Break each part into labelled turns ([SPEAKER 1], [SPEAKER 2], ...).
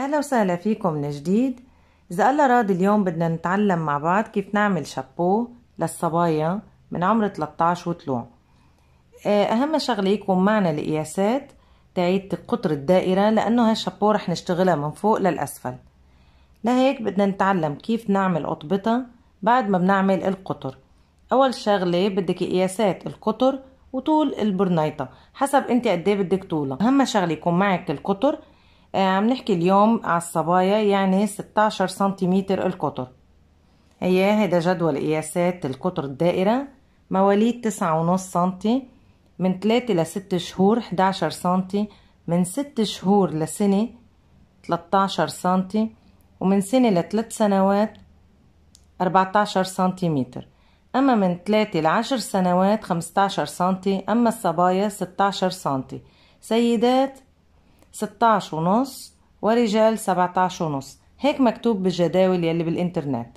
[SPEAKER 1] أهلا وسهلا فيكم من جديد إذا الله راضي اليوم بدنا نتعلم مع بعض كيف نعمل شابو للصبايا من عمر 13 وطلوع إيه، أهم شغلة يكون معنا القياسات تعيد قطر الدائرة لأنه هالشابو رح نشتغلها من فوق للأسفل لهيك بدنا نتعلم كيف نعمل قطبتها بعد ما بنعمل القطر أول شغلة بدك قياسات القطر وطول البرنيطة حسب انت قد إيه بدك طولها أهم شغلة يكون معك القطر آه، عم نحكي اليوم على الصبايا يعني 16 سنتيمتر القطر هي هيدا جدول قياسات القطر الدائرة مواليد تسعة ونص سنتي من تلاتة لست شهور 11 سنتي من ست شهور لسنة 13 سنتي ومن سنة لثلاث سنوات 14 سنتيمتر أما من 3 لعشر سنوات 15 سنتي أما الصبايا 16 سنتي سيدات 16 ونص ورجال 17 ونص هيك مكتوب بالجداول يلي بالإنترنت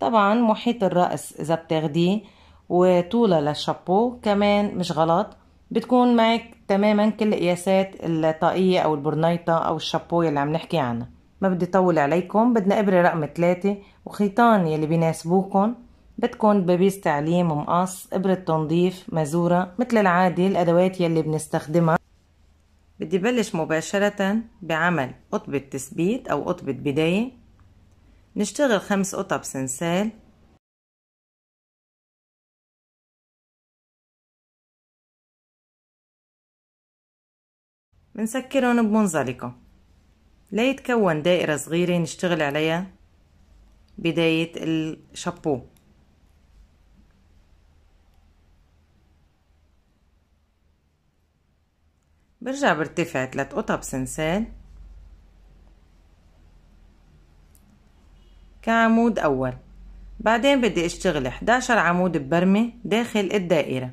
[SPEAKER 1] طبعا محيط الرأس إذا بتاخديه وطولة للشابو كمان مش غلط بتكون معك تماما كل قياسات الطاقية أو البرنيطة أو الشابو يلي عم نحكي عنها ما بدي طول عليكم بدنا إبرة رقم ثلاثة وخيطان يلي بيناسبوكم بتكون ببيز تعليم ومقص إبرة تنظيف مزورة مثل العادة الأدوات يلي بنستخدمها بدي بلش مباشرة بعمل قطبة تثبيت أو قطبة بداية نشتغل خمس قطب سنسال بنسكرهم بمنزلقة ليتكون دائرة صغيرة نشتغل عليها بداية الشابو برجع برتفع ثلاث قطع بسنسال كعمود أول بعدين بدي اشتغل 11 عمود ببرمة داخل الدائرة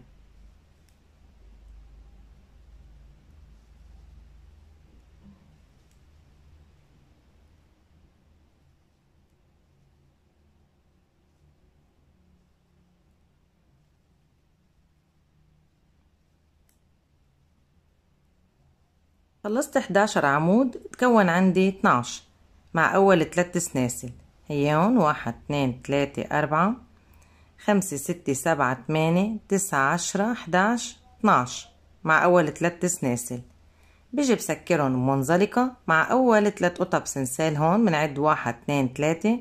[SPEAKER 1] خلصت 11 عمود تكون عندي 12 مع أول 3 سناسل هيهم واحد اتنين 3 أربعة خمسة ستة سبعة 8 تسعة عشرة 11 12 مع أول 3 سناسل بيجي بسكرهم منزلقة مع أول تلات قطب سنسال هون بنعد واحد اتنين تلاتة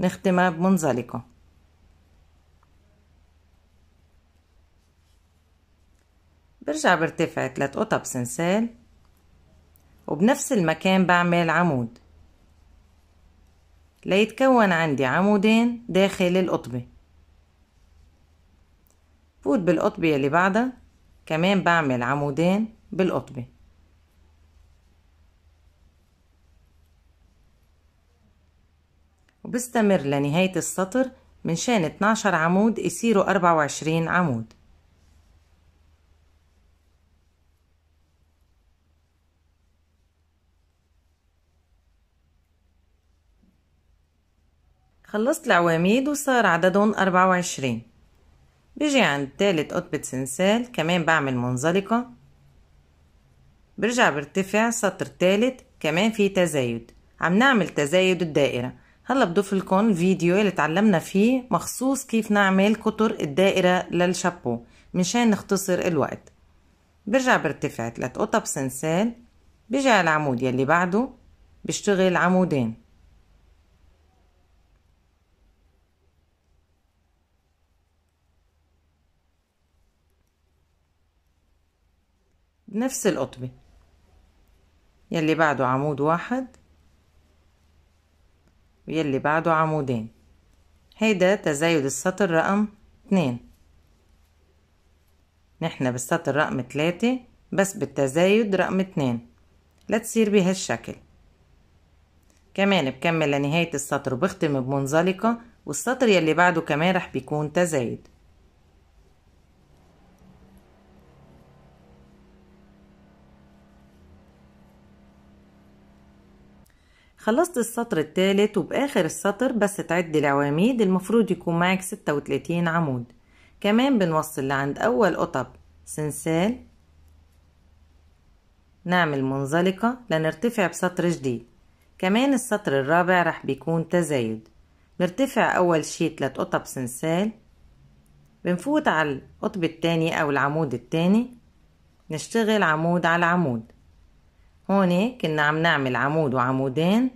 [SPEAKER 1] نختمها بمنزلقة برجع برتفع تلات قطب سنسال وبنفس المكان بعمل عمود ليتكون عندي عمودين داخل القطبة بفوت بالقطبة اللي بعدها كمان بعمل عمودين بالقطبة وبستمر لنهاية السطر من شان 12 عمود يصيروا 24 عمود خلصت العواميد وصار عددهم أربعة وعشرين بيجي عند تالت قطبة سنسال كمان بعمل منزلقة برجع برتفع سطر تالت كمان في تزايد عم نعمل تزايد الدائرة هلا بضيف لكم الفيديو اللي تعلمنا فيه مخصوص كيف نعمل قطر الدائرة للشابو مشان نختصر الوقت برجع برتفع تلات قطب سنسال بيجي على العمود يلي بعده بشتغل عمودين نفس القطبي يلي بعده عمود واحد ويلي بعده عمودين هيدا تزايد السطر رقم اتنين نحن بالسطر رقم تلاتة بس بالتزايد رقم اتنين لتصير بهالشكل كمان بكمل لنهاية السطر وبختم بمنزلقة والسطر يلي بعده كمان رح بيكون تزايد خلصت السطر الثالث وبآخر السطر بس تعد العواميد المفروض يكون معك 36 عمود كمان بنوصل لعند أول قطب سنسال نعمل منزلقة لنرتفع بسطر جديد كمان السطر الرابع رح بيكون تزايد نرتفع أول شي تلات قطب سنسال بنفوت على القطب التاني أو العمود التاني نشتغل عمود على عمود هون كنا عم نعمل عمود وعمودين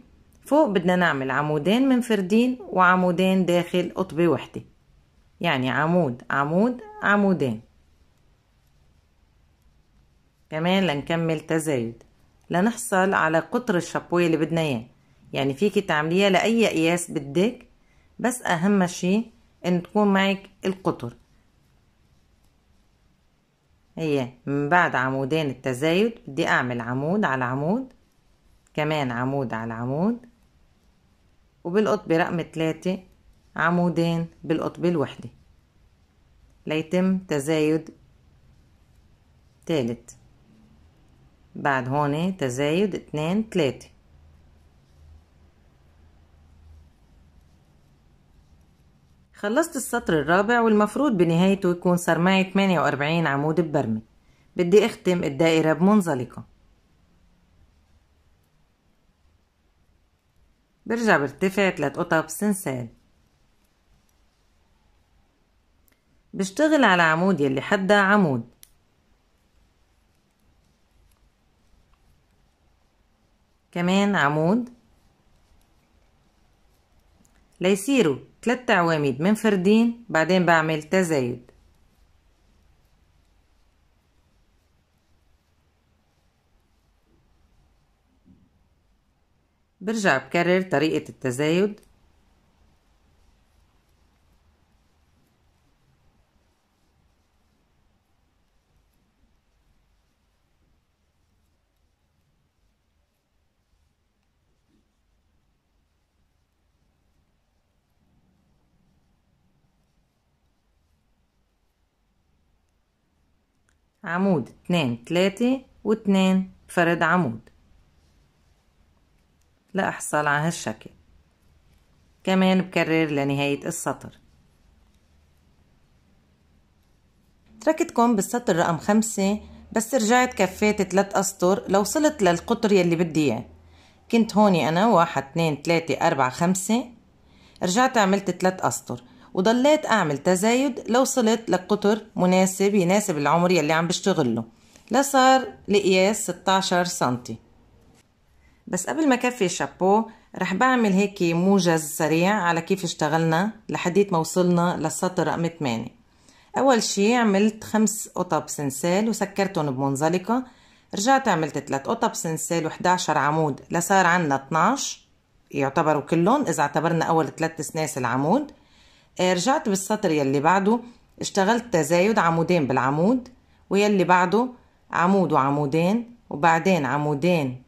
[SPEAKER 1] فوق بدنا نعمل عمودين منفردين وعمودين داخل قطبة وحدة يعني عمود عمود عمودين كمان لنكمل تزايد لنحصل على قطر الشابوي اللي بدنا اياه يعني فيك تعمليها لأي قياس بدك بس أهم شي إن تكون معك القطر هي من بعد عمودين التزايد بدي أعمل عمود على عمود كمان عمود على عمود وبالقطب رقم ثلاثة عمودين بالقطب الوحدة ليتم تزايد تالت بعد هون تزايد اتنين ثلاثة خلصت السطر الرابع والمفروض بنهايته يكون صار معي 48 عمود ببرمة بدي اختم الدائرة بمنزلقة برجع برتفع ثلاث قطع بسنسال بشتغل على عمود يلي حدا عمود كمان عمود ليصيروا ثلاث عواميد منفردين بعدين بعمل تزايد برجع بكرر طريقة التزايد عمود اتنين تلاتة واتنين فرد عمود لأحصل على هالشكل كمان بكرر لنهاية السطر تركتكم بالسطر رقم خمسة بس رجعت كفيت تلات أسطر لوصلت للقطر يلي بدي إياه كنت هوني أنا واحد اتنين تلاتة أربعة خمسة رجعت عملت تلات أسطر وضليت أعمل تزايد لو وصلت لقطر مناسب يناسب العمر يلي عم بشتغله لصار لقياس 16 سنتي بس قبل ما كفي الشابو رح بعمل هيك موجز سريع على كيف اشتغلنا لحديت ما وصلنا للسطر رقم 8 أول شي عملت خمس قطب سنسال وسكرتهم بمنزلقة رجعت عملت ثلاث قطب سنسال و11 عمود لصار عنا 12 يعتبروا كلهم إذا اعتبرنا أول ثلاث سناس العمود رجعت بالسطر يلي بعده اشتغلت تزايد عمودين بالعمود ويلي بعده عمود وعمودين وبعدين عمودين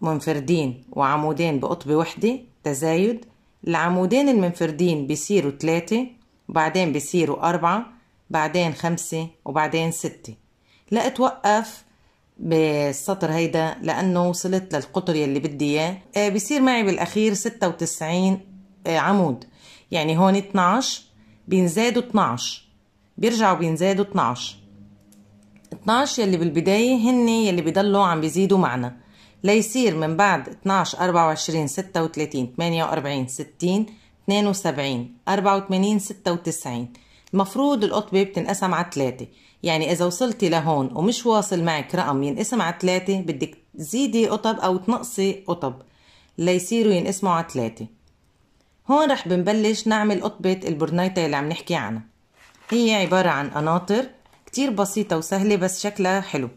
[SPEAKER 1] منفردين وعمودين بقطبة وحدة تزايد العمودين المنفردين بيصيروا ثلاثة وبعدين بيصيروا أربعة بعدين خمسة وبعدين ستة لا اتوقف بالسطر هيدا لأنه وصلت للقطر يلي بدي إياه آه، بصير معي بالأخير ستة وتسعين آه، عمود يعني هون 12 بينزادوا 12 بيرجعوا بينزادوا 12 12 يلي بالبداية هن يلي بيضلوا عم بيزيدوا معنا ليصير من بعد 12 24 36 48 60 72 84 96 المفروض القطبة بتنقسم على 3 يعني إذا وصلتي لهون ومش واصل معك رقم ينقسم على 3 بدك تزيدي قطب أو تنقصي قطب ليصيروا ينقسموا على 3 هون رح بنبلش نعمل قطبة البرنايتا اللي عم نحكي عنها هي عبارة عن قناطر كتير بسيطة وسهلة بس شكلها حلو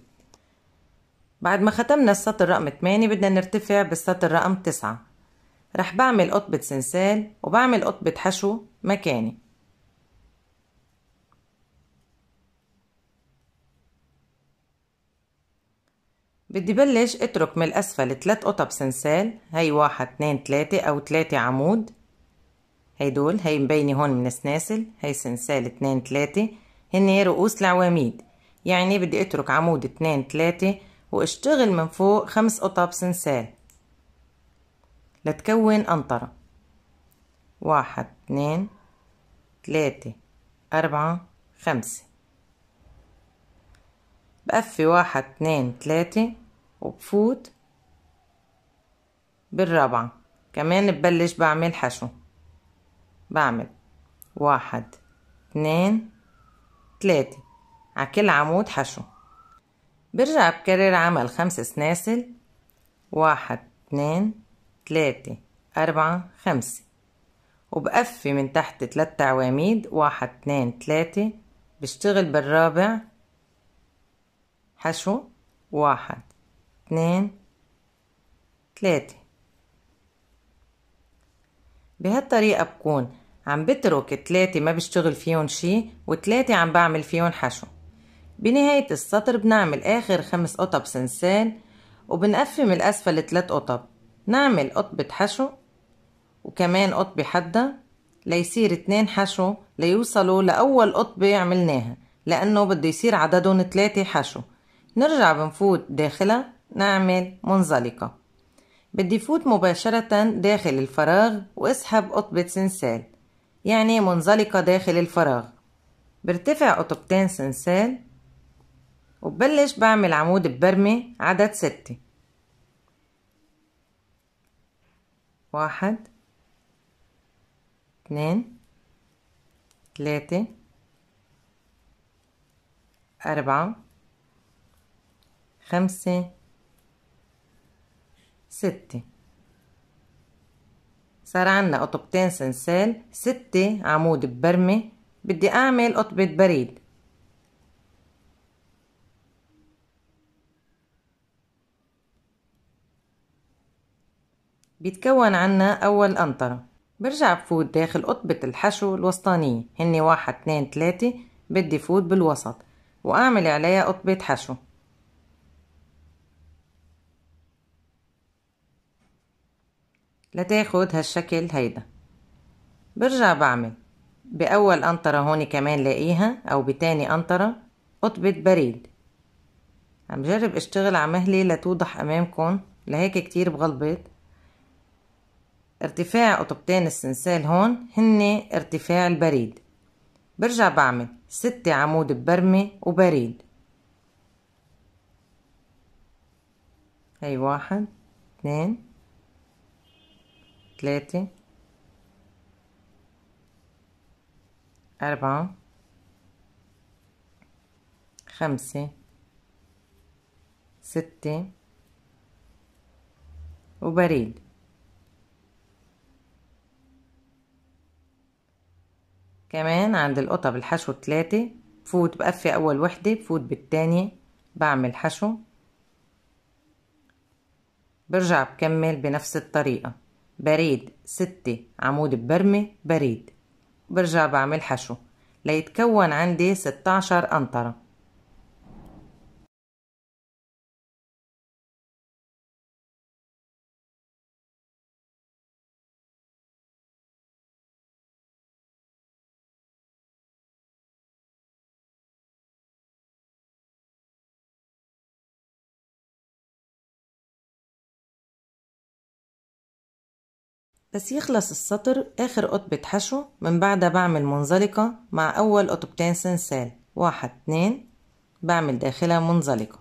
[SPEAKER 1] بعد ما ختمنا السطر رقم 8 بدنا نرتفع بالسطر رقم 9 رح بعمل قطبة سنسال وبعمل قطبة حشو مكاني بدي بلش اترك من الأسفل 3 قطب سنسال هي 1 2 3 أو 3 عمود هي دول هي مبيني هون من السناسل هي سنسال اتنين تلاتة هن هي رؤوس العواميد يعني بدي اترك عمود اتنين تلاتة واشتغل من فوق خمس قطع سنسال لتكون قنطرة واحد اتنين تلاتة أربعة خمسة بقفي واحد اتنين تلاتة وبفوت بالرابعة كمان ببلش بعمل حشو بعمل واحد اتنين تلاتة عكل كل عمود حشو برجع بكرر عمل خمس سناسل واحد اتنين تلاتة أربعة خمسة وبقفي من تحت تلات عواميد واحد اتنين تلاتة بشتغل بالرابع حشو واحد اتنين تلاتة بهالطريقة بكون عم بترك تلاتة ما بشتغل فيهم شي وتلاتة عم بعمل فيهم حشو بنهاية السطر بنعمل آخر خمس قطب سنسال وبنقفم الأسفل تلات قطب نعمل قطبة حشو وكمان قطبة حدة ليصير اتنين حشو ليوصلوا لأول قطبة عملناها لأنه بده يصير عددهم تلاتة حشو نرجع بنفوت داخلها نعمل منزلقة بدي فوت مباشرة داخل الفراغ واسحب قطبة سنسال يعني منزلقة داخل الفراغ برتفع قطبتين سنسال وببلش بعمل عمود ببرمة عدد ستة واحد اتنين تلاتة أربعة خمسة ستة صار عنا قطبتين سنسال ستة عمود ببرمة بدي أعمل قطبة بريد بيتكون عنا أول قنطرة برجع بفوت داخل قطبة الحشو الوسطانية هني واحد اتنين تلاتة بدي فوت بالوسط وأعمل عليها قطبة حشو لتاخد هالشكل هيدا برجع بعمل بأول قنطرة هون كمان لاقيها أو بتاني قنطرة قطبة بريد عم جرب اشتغل على مهلي لتوضح أمامكم لهيك كتير بغلبط ارتفاع قطبتين السنسال هون هن ارتفاع البريد برجع بعمل ستة عمود ببرمة وبريد هي واحد اثنين ثلاثة أربعة خمسة ستة وبريد كمان عند القطب الحشو ثلاثة بفوت بقفي أول وحدة بفوت بالتانية بعمل حشو برجع بكمل بنفس الطريقة بريد ستة عمود ببرمة بريد برجع بعمل حشو ليتكون عندي 16 قنطرة بس يخلص السطر آخر قطبة حشو من بعدها بعمل منزلقة مع أول قطبتين سنسال واحد اتنين بعمل داخلها منزلقة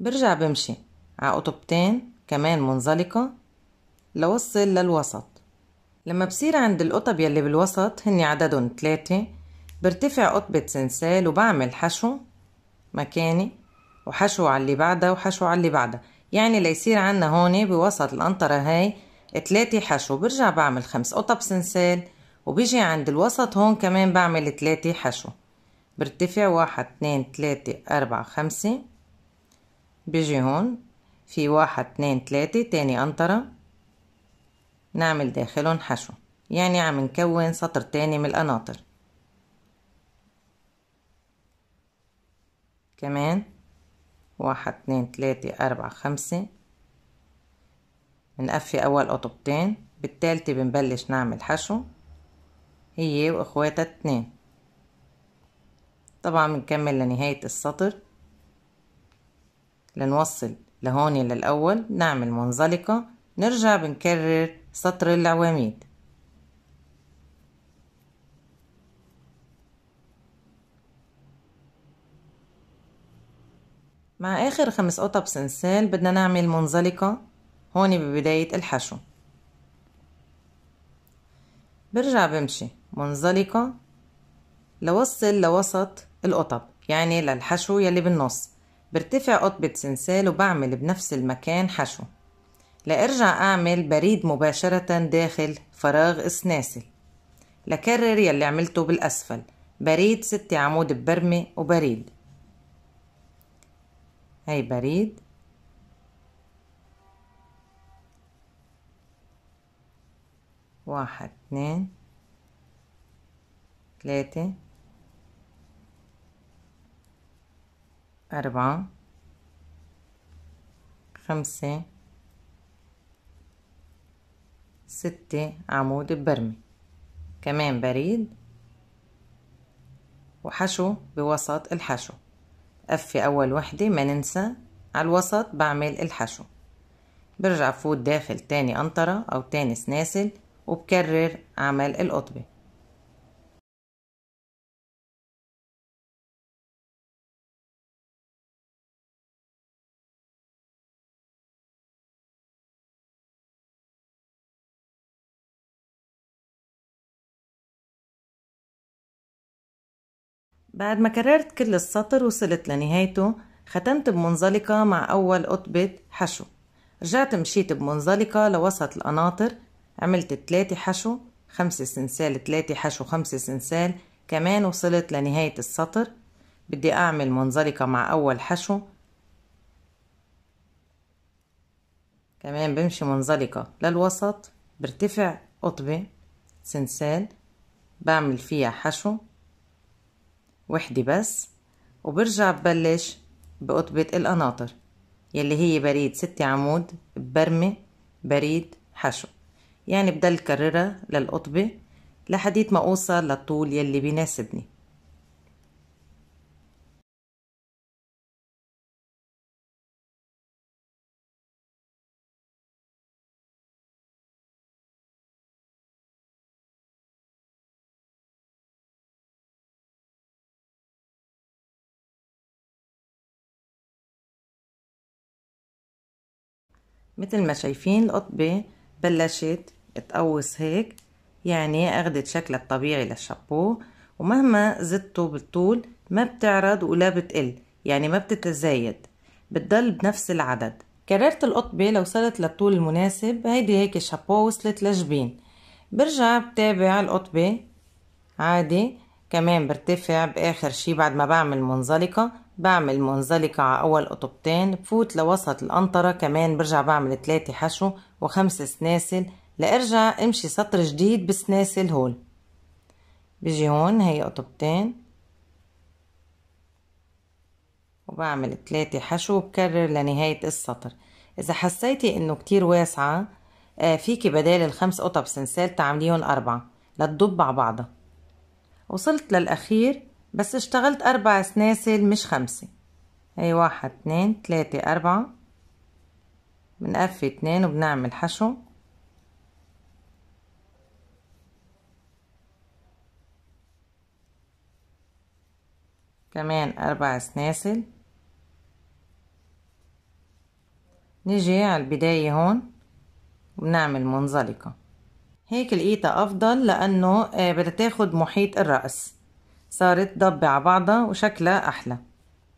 [SPEAKER 1] برجع بمشي على قطبتين كمان منزلقة لوصل للوسط لما بصير عند القطب يلي بالوسط هني عددهم تلاتة برتفع قطبة سنسال وبعمل حشو مكاني وحشو على اللي بعدها وحشو على اللي بعدها يعني ليصير عنا هون بوسط القنطرة هاي تلاتة حشو برجع بعمل خمس قطع بسنسال وبيجي عند الوسط هون كمان بعمل تلاتة حشو برتفع واحد اتنين تلاتة أربعة خمسة بيجي هون في واحد اتنين تلاتة تاني قنطرة نعمل داخلهم حشو يعني عم نكون سطر تاني من القناطر كمان واحد اتنين تلاتة أربعة خمسة بنقفي أول قطبتين بالتالتة بنبلش نعمل حشو هي وإخواتها اتنين طبعا بنكمل لنهاية السطر لنوصل لهون للأول نعمل منزلقة نرجع بنكرر سطر العواميد مع آخر خمس قطب سنسال بدنا نعمل منزلقة هون ببداية الحشو برجع بمشي منزلقة لوصل لوسط القطب يعني للحشو يلي بالنص برتفع قطبة سنسال وبعمل بنفس المكان حشو لأرجع أعمل بريد مباشرة داخل فراغ السناسل لكرر يلي عملته بالأسفل بريد ستة عمود ببرمة وبريد هاي بريد واحد اثنين ثلاثة أربعة خمسة ستة عمود ببرمي كمان بريد وحشو بوسط الحشو أفي أول وحدة ما ننسى على الوسط بعمل الحشو برجع فوت داخل تاني قنطرة أو تاني سناسل وبكرر عمل القطبة بعد ما كررت كل السطر وصلت لنهايته ختمت بمنزلقة مع أول قطبة حشو رجعت مشيت بمنزلقة لوسط القناطر عملت تلاتة حشو خمسة سنسال تلاتة حشو خمسة سنسال كمان وصلت لنهاية السطر بدي أعمل منزلقة مع أول حشو كمان بمشي منزلقة للوسط برتفع قطبة سنسال بعمل فيها حشو وحدة بس وبرجع ببلش بقطبة القناطر يلي هي بريد ستة عمود ببرمة بريد حشو يعني بدل كررها للقطبة لحديت ما أوصل للطول يلي بيناسبني مثل ما شايفين القطبة بلشت تقوص هيك يعني أخدت شكلها الطبيعي للشابو ومهما زدته بالطول ما بتعرض ولا بتقل يعني ما بتتزايد بتضل بنفس العدد كررت القطبة لو وصلت للطول المناسب هيدي هيك الشابو وصلت لجبين برجع بتابع القطبة عادي كمان برتفع بآخر شي بعد ما بعمل منزلقة بعمل منزلقة على أول قطبتين بفوت لوسط القنطرة كمان برجع بعمل تلاتة حشو وخمس سناسل لأرجع أمشي سطر جديد بالسناسل هول بيجي هون هي قطبتين وبعمل تلاتة حشو وبكرر لنهاية السطر إذا حسيتي إنه كتير واسعة آه، فيكي بدال الخمس قطب سنسال تعمليهم أربعة لتضب على بعضها وصلت للأخير بس اشتغلت أربع سناسل مش خمسة أي واحد اتنين تلاتة أربعة بنقفي اتنين وبنعمل حشو كمان أربع سناسل نيجي على البداية هون وبنعمل منزلقة هيك لقيتها أفضل لأنه آه، بدها تاخد محيط الرأس صارت ضبة على بعضها وشكلها أحلى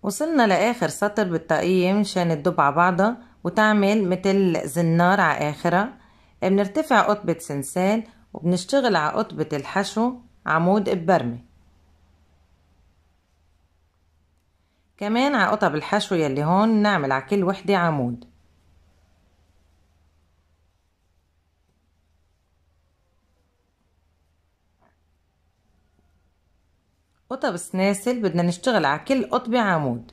[SPEAKER 1] وصلنا لآخر سطر بالطاقية مشان تضب على بعضها وتعمل متل زنار على آخرها بنرتفع قطبة سنسال وبنشتغل على قطبة الحشو عمود ببرمة كمان على قطب الحشو يلي هون نعمل على كل وحدة عمود قطب سناسل بدنا نشتغل على كل قطبة عمود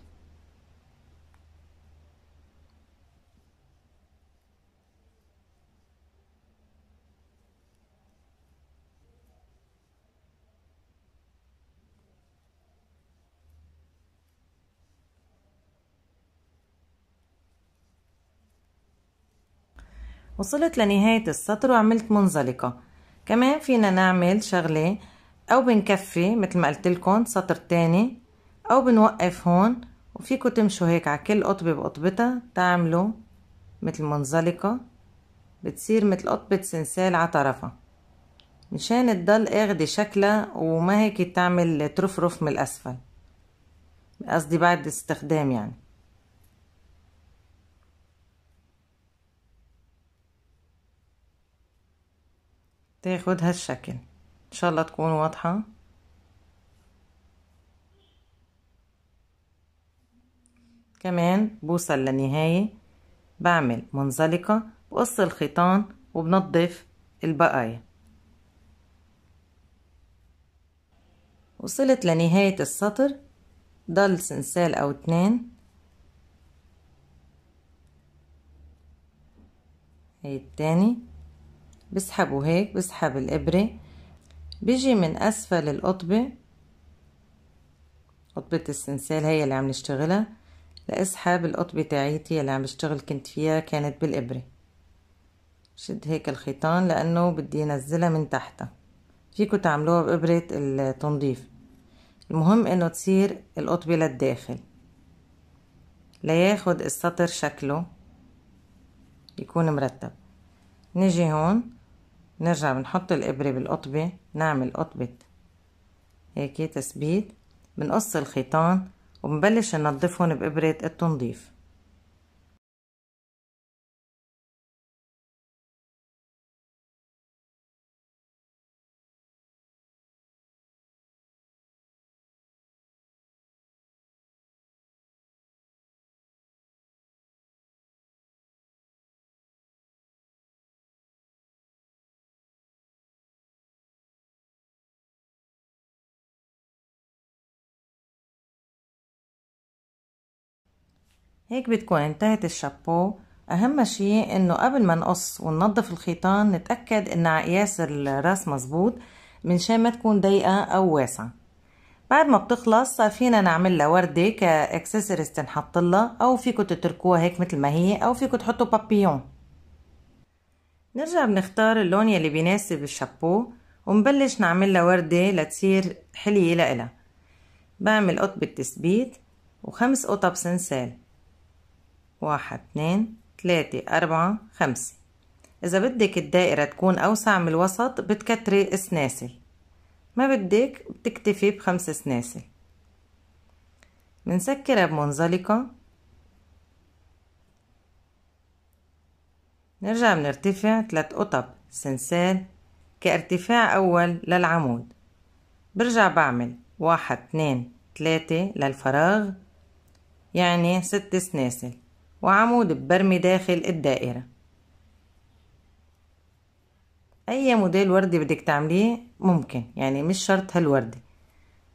[SPEAKER 1] وصلت لنهاية السطر وعملت منزلقة كمان فينا نعمل شغلة او بنكفي مثل ما قلت لكم سطر تاني او بنوقف هون وفيكم تمشوا هيك على كل قطبة بقطبتها تعملوا مثل منزلقة بتصير مثل قطبة سنسال على طرفها مشان تضل اخدة شكلها وما هيك تعمل ترفرف من الاسفل قصدي بعد استخدام يعني تاخد هالشكل ان شاء الله تكون واضحه كمان بوصل لنهاية بعمل منزلقة بقص الخيطان وبنضف البقايا وصلت لنهاية السطر ضل سنسال أو اتنين هي التاني بسحبه هيك بسحب الإبرة بيجي من أسفل القطبة قطبة السنسال هي اللي عم نشتغلها لاسحاب القطبة تاعيتي اللي عم بشتغل كنت فيها كانت بالإبرة شد هيك الخيطان لأنه بدي نزلها من تحتها فيكو تعملوها بإبرة التنظيف المهم إنه تصير القطبة للداخل لياخد السطر شكله يكون مرتب نجي هون نرجع بنحط الإبرة بالقطبة نعمل قطبة هيك تثبيت بنقص الخيطان وبنبلش ننظفهم بإبرة التنظيف هيك بتكون انتهت الشابو أهم شيء إنه قبل ما نقص وننظف الخيطان نتأكد إن عقياس الراس مزبوط من شان ما تكون ضيقة أو واسعة بعد ما بتخلص صار فينا نعمل لها وردة كاكسسوارز تنحط لها أو فيكم تتركوها هيك مثل ما هي أو فيكم تحطوا بابيون نرجع بنختار اللون يلي بيناسب الشابو ونبلش نعمل لها وردة لتصير حلية لها بعمل قطب التثبيت وخمس قطب سنسال واحد اتنين تلاتة أربعة خمسة إذا بدك الدائرة تكون أوسع من الوسط بتكتري سناسل ما بدك بتكتفي بخمس سناسل منسكرها بمنزلقة نرجع بنرتفع تلات قطب سنسال كارتفاع أول للعمود برجع بعمل واحد اتنين تلاتة للفراغ يعني ست سناسل وعمود برمي داخل الدائرة أي موديل وردي بدك تعمليه ممكن يعني مش شرط هالوردي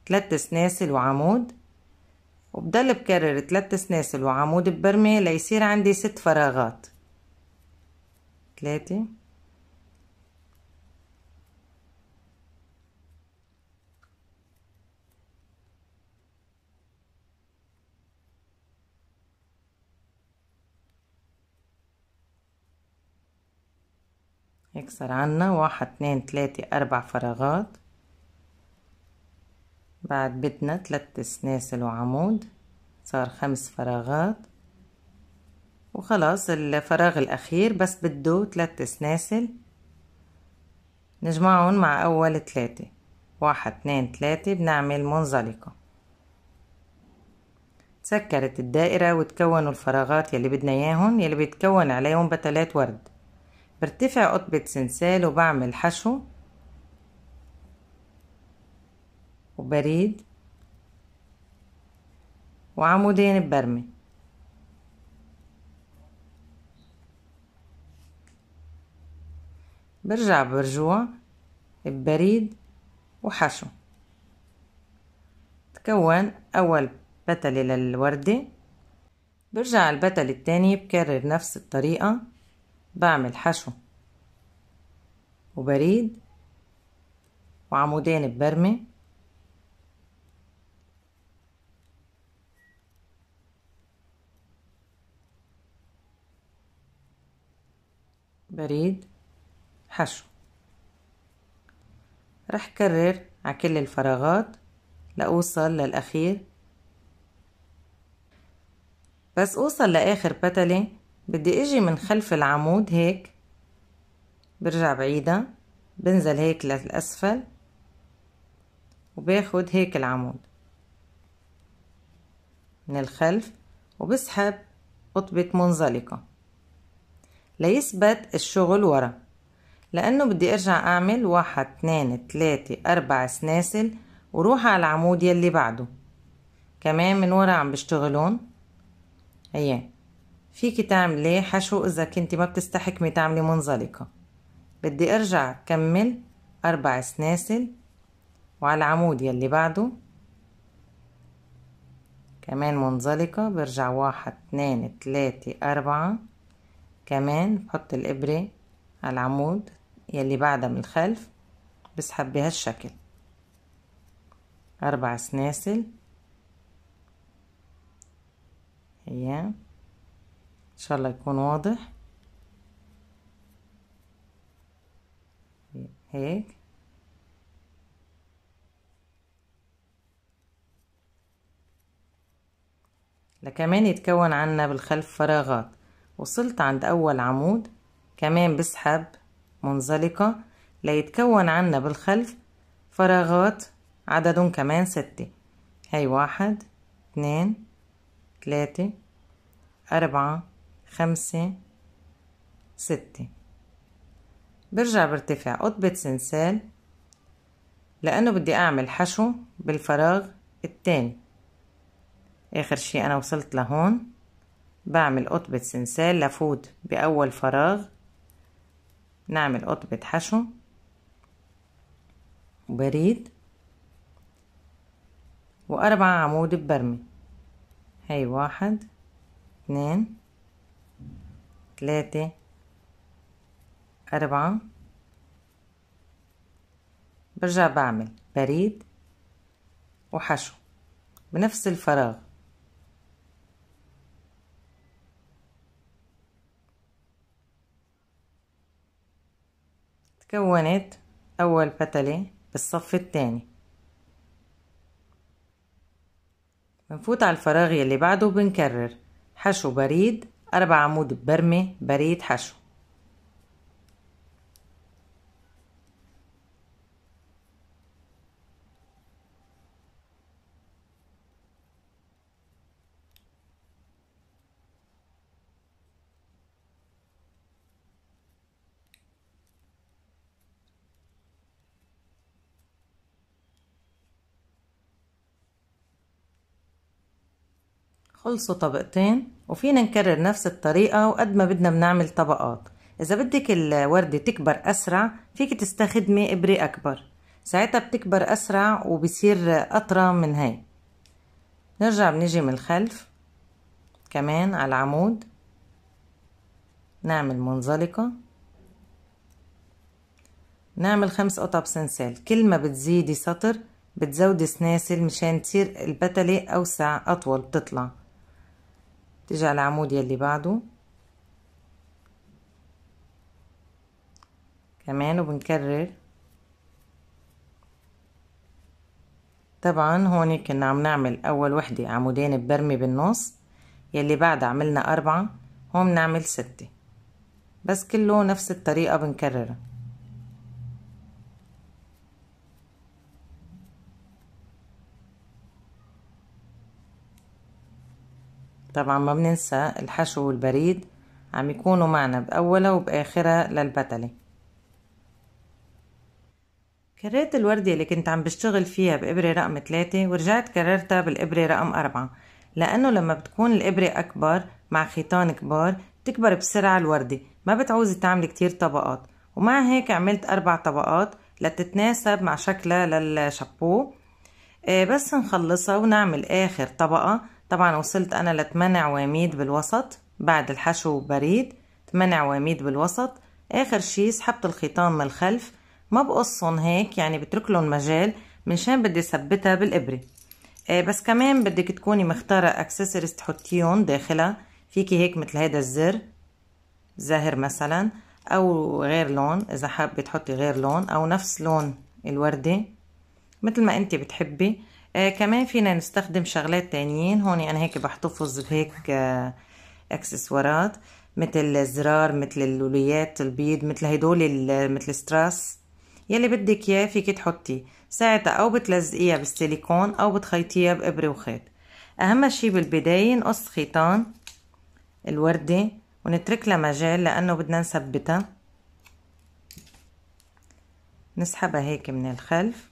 [SPEAKER 1] تلات سناسل وعمود وبضل بكرر تلات سناسل وعمود ببرمي ليصير عندي ست فراغات تلاتة هيك صار عنا واحد اتنين ثلاثة أربع فراغات بعد بدنا تلات سناسل وعمود صار خمس فراغات وخلاص الفراغ الأخير بس بده تلات سناسل نجمعهم مع أول ثلاثة واحد اتنين ثلاثة بنعمل منزلقة تسكرت الدائرة وتكونوا الفراغات يلي بدنا إياهم يلي بيتكون عليهم بتلات ورد برتفع قطبة سنسال وبعمل حشو وبريد وعمودين ببرمة برجع برجوع ببريد وحشو تكون أول بتلة للوردة برجع البتلة التانية بكرر نفس الطريقة بعمل حشو وبريد وعمودين ببرمة بريد حشو رح كرر على كل الفراغات لأوصل للأخير بس أوصل لآخر بتلة بدي اجي من خلف العمود هيك برجع بعيدة بنزل هيك للأسفل وباخد هيك العمود من الخلف وبسحب قطبة منزلقة ليثبت الشغل ورا لأنه بدي أرجع أعمل واحد اتنين تلاتة أربع سناسل وروح على العمود يلي بعده كمان من ورا عم بشتغلون هيا فيكي تعملي حشو إذا كنتي ما بتستحكمي تعملي منزلقة بدي أرجع كمل أربع سناسل وعلى العمود يلي بعده كمان منزلقة برجع واحد اتنين تلاتة أربعة كمان بحط الإبرة على العمود يلي بعدها من الخلف بسحب بهالشكل أربع سناسل هي ان شاء الله يكون واضح هيك لكمان يتكون عنا بالخلف فراغات وصلت عند أول عمود كمان بسحب منزلقة ليتكون عنا بالخلف فراغات عددهم كمان ستة هاي واحد اتنين تلاتة أربعة خمسة ستة برجع برتفع قطبة سنسال لأنه بدي أعمل حشو بالفراغ التاني آخر شي أنا وصلت لهون بعمل قطبة سنسال لفوت بأول فراغ نعمل قطبة حشو وبريد وأربعة عمود ببرمي هاي واحد اثنين تلاتة أربعة برجع بعمل بريد وحشو بنفس الفراغ تكونت أول بتلة بالصف التاني بنفوت على الفراغ يلي بعده بنكرر حشو بريد أربع عمود برمي بريد حشو خلصوا طبقتين وفينا نكرر نفس الطريقة وقد ما بدنا بنعمل طبقات إذا بدك الوردة تكبر أسرع فيك تستخدمي إبرة أكبر ساعتها بتكبر أسرع وبصير أطرى من هي نرجع بنيجي من الخلف كمان على العمود نعمل منزلقة نعمل خمس قطع سنسال كل ما بتزيدي سطر بتزودي سناسل مشان تصير البتلة أوسع أطول بتطلع تيجي على العمود يلي بعده كمان وبنكرر طبعا هون كنا عم نعمل اول وحده عمودين ببرمي بالنص يلي بعد عملنا اربعه هون بنعمل سته بس كله نفس الطريقه بنكررها طبعا ما بننسى الحشو والبريد عم يكونوا معنا بأولها وبآخرها للبتلة كررت الوردة اللي كنت عم بشتغل فيها بإبرة رقم 3 ورجعت كررتها بالإبرة رقم 4 لأنه لما بتكون الإبرة أكبر مع خيطان كبار بتكبر بسرعة الوردة ما بتعوز تعمل كتير طبقات ومع هيك عملت أربع طبقات لتتناسب مع شكلها للشابو آه، بس نخلصها ونعمل آخر طبقة طبعا وصلت انا لتمن عواميد بالوسط بعد الحشو بريد تمن عواميد بالوسط اخر شي سحبت الخيطان من الخلف ما بقصهم هيك يعني بترك لهم مجال منشان بدي ثبتها بالابره آه بس كمان بدك تكوني مختاره اكسسوارز تحطيهم داخلها فيكي هيك مثل هيدا الزر زهر مثلا او غير لون اذا حابه تحطي غير لون او نفس لون الورده مثل ما انت بتحبي آه كمان فينا نستخدم شغلات تانيين هون انا يعني هيك بحتفظ بهيك آه اكسسوارات مثل الزرار مثل اللوليات البيض مثل هدول مثل ستراس يلي بدك اياه فيك تحطيه ساعتها او بتلزقيها بالسيليكون او بتخيطيها بابره وخيط اهم شي بالبدايه نقص خيطان الوردة ونترك لها مجال لانه بدنا نثبتها نسحبها هيك من الخلف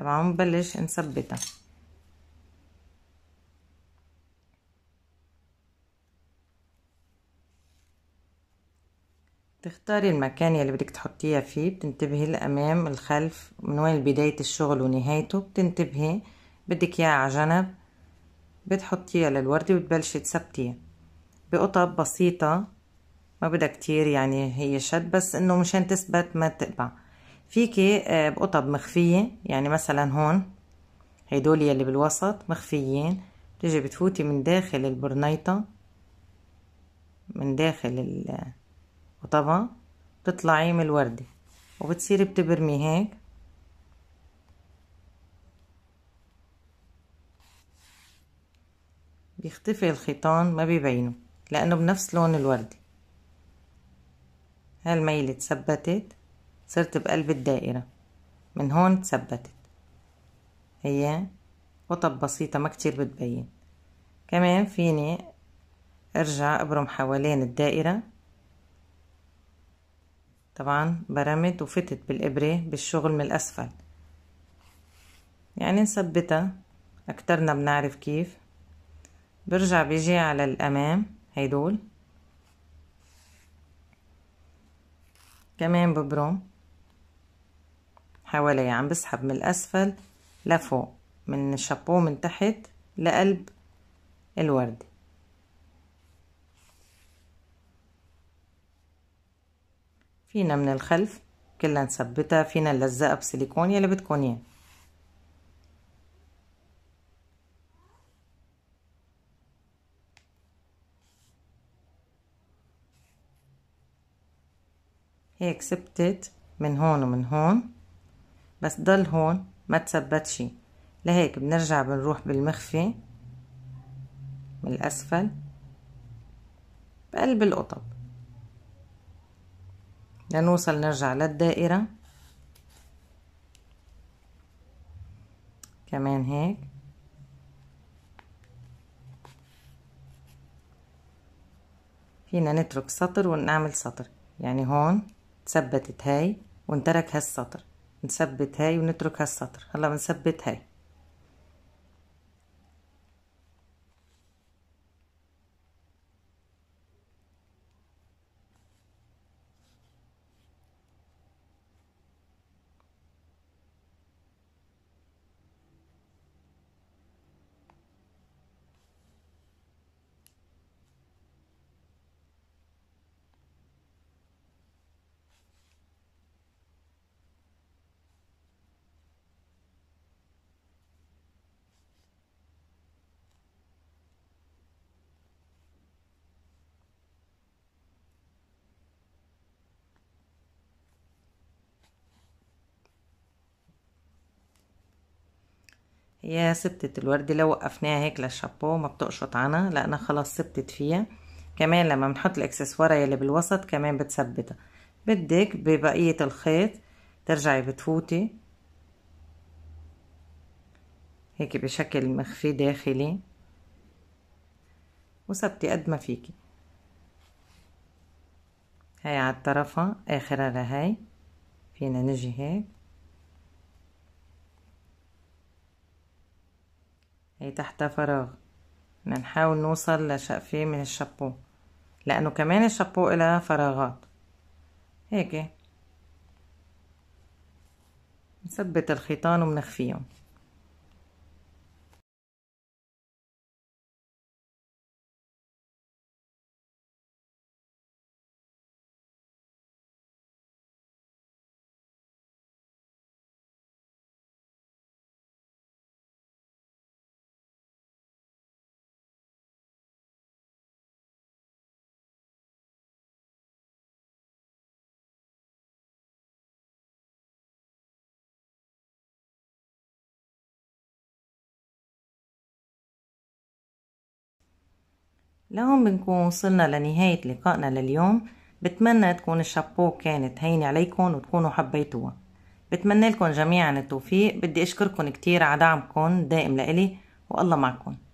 [SPEAKER 1] تمام نبلش نثبتها تختاري المكان يلي بدك تحطيها فيه بتنتبهي الامام الخلف من وين بداية الشغل ونهايته بتنتبهي بدك اياها على جنب بتحطيها للوردة وتبلشي تثبتيها بقطب بسيطة ما بدها كتير يعني هي شد بس انه مشان تثبت ما تقبع فيكي آه، بقطب مخفية يعني مثلا هون هيدول يلي بالوسط مخفيين بتيجي بتفوتي من داخل البرنيطة من داخل القطبة بتطلعي من الوردة وبتصيري بتبرمي هيك بيختفي الخيطان ما بيبينه لأنه بنفس لون الوردة هالميلة تثبتت صرت بقلب الدائرة من هون تثبتت هي قطب بسيطة ما كتير بتبين كمان فيني ارجع ابرم حوالين الدائرة طبعا برمت وفتت بالإبرة بالشغل من الأسفل يعني نثبتها أكترنا بنعرف كيف برجع بيجي على الأمام هيدول كمان ببرم حوالي عم بسحب من الأسفل لفوق من الشابو من تحت لقلب الوردة فينا من الخلف كلها نثبتها فينا نلزقها بسيليكون يلي بدكم اياه هيك ثبتت من هون ومن هون بس ضل هون ما شي لهيك بنرجع بنروح بالمخفي من الأسفل بقلب القطب لنوصل نرجع للدائرة كمان هيك فينا نترك سطر ونعمل سطر يعني هون تثبتت هاي وانترك هالسطر نثبت هاي ونترك هالسطر هلا بنثبت هاي يا سبتة الورد لو وقفناها هيك للشابو ما بتقشط عنا لأنها خلاص سبتت فيها كمان لما بنحط الاكسسوارة يلي بالوسط كمان بتثبتها بدك ببقية الخيط ترجعي بتفوتي هيك بشكل مخفي داخلي وثبتي قد ما فيكي هاي على الطرفة اخرها لهي فينا نجي هيك هي يعني تحتها فراغ بدنا نحاول نوصل لشقفة من الشابو لأنه كمان الشابو إلها فراغات هيك نثبت الخيطان ومنخفيهم لهون بنكون وصلنا لنهاية لقائنا لليوم بتمنى تكون الشابو كانت هينة عليكم وتكونوا حبيتوها بتمنى لكم جميعا التوفيق بدي أشكركم كتير على دعمكم دائم لإلي والله معكم